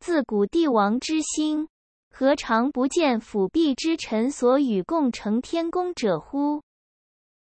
自古帝王之心，何尝不见辅弼之臣所与共成天功者乎？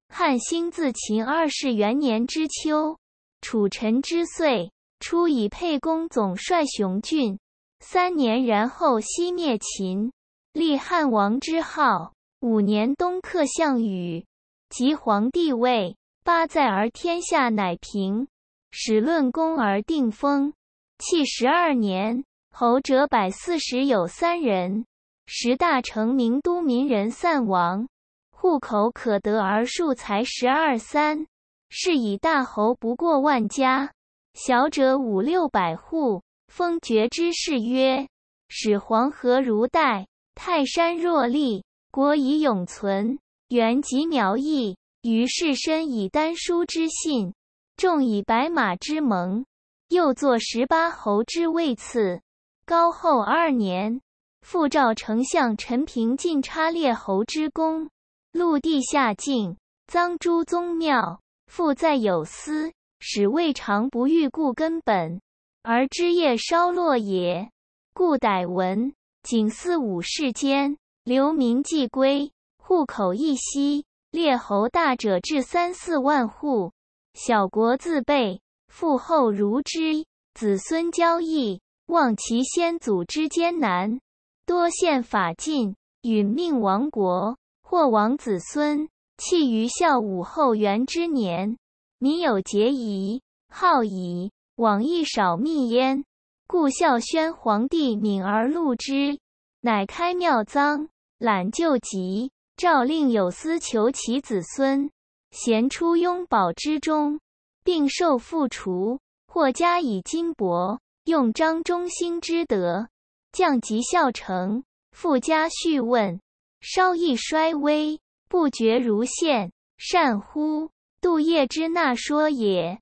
汉兴自秦二世元年之秋，楚臣之岁，初以沛公总帅雄俊，三年然后西灭秦，立汉王之号。五年东克项羽，即皇帝位。八载而天下乃平，始论功而定封，弃十二年。侯者百四十有三人，十大成名都民人散亡，户口可得而数，才十二三，是以大侯不过万家，小者五六百户。封爵之事曰：“使黄河如带，泰山若立，国以永存。原籍苗裔。”于是身以丹书之信，众以白马之盟，又作十八侯之位次。高后二年，复召丞相陈平进插列侯之功，陆地下境，臧诸宗庙。复在有司，使未尝不欲固根本，而枝叶稍落也。故逮文景四五世间，流名既归，户口一稀。列侯大者至三四万户，小国自备，父后如之，子孙交逸。望其先祖之艰难，多献法尽，殒命亡国，或亡子孙，弃于孝武后元之年。民有节疑，好仪，往亦少密焉。故孝宣皇帝敏而录之，乃开庙臧，揽旧疾，诏令有司求其子孙，贤出庸保之中，并受复除，或加以金帛。用张忠兴之德，降及孝成，附加叙问，稍一衰微，不觉如现，善乎杜业之纳说也。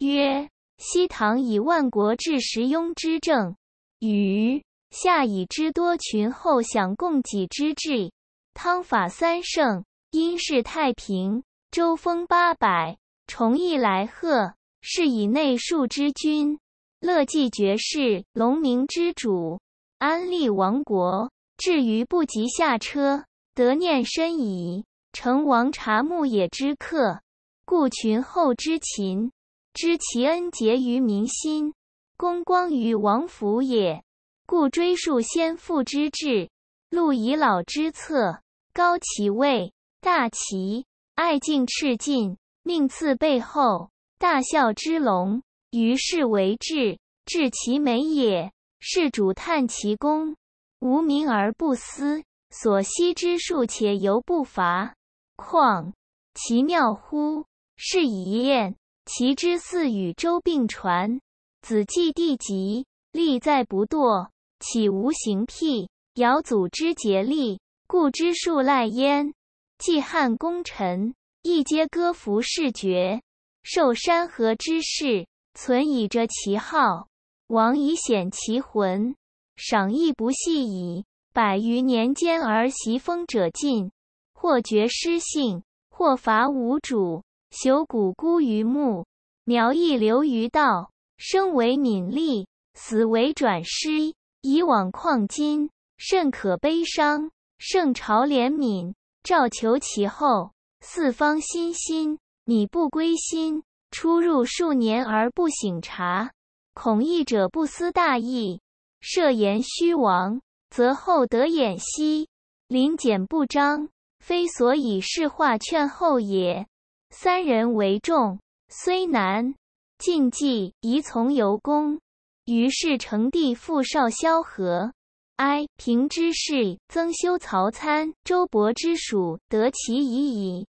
曰：西唐以万国治时庸之政，禹夏以之多群后享供给之治，汤法三圣，殷世太平，周封八百，崇义来贺，是以内庶之君。乐季绝世，龙明之主，安利王国，至于不及下车，得念深矣。成王察牧野之客，故群后之禽，知其恩结于民心，功光于王府也。故追述先父之志，录以老之策，高其位，大其爱敬，赤尽命赐背后，大孝之龙。于是为治，治其美也；是主叹其功，无名而不思。所惜之数且犹不乏。况其妙乎？是以厌其之似与周并传。子季帝疾，力在不堕，岂无行辟尧祖之节力？故之数赖焉。季汉功臣，亦皆歌服视爵，受山河之势。存以着其号，亡以显其魂。赏亦不细矣。百余年间而习风者尽，或绝失性，或乏无主，朽骨孤于墓，苗裔流于道。生为敏利，死为转尸。以往况今，甚可悲伤。圣朝怜悯，照求其后。四方欣欣，你不归心。出入数年而不省察，恐义者不思大义；设言虚亡，则后得掩息。临简不彰，非所以示化劝后也。三人为众，虽难，尽计宜从由公。于是成帝复少萧何、哀平之事，增修曹参、周勃之属，得其已矣。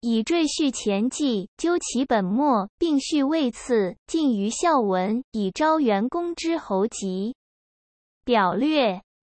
以缀序前迹，究其本末，并序位次，尽于孝文，以昭元公之侯籍。表略。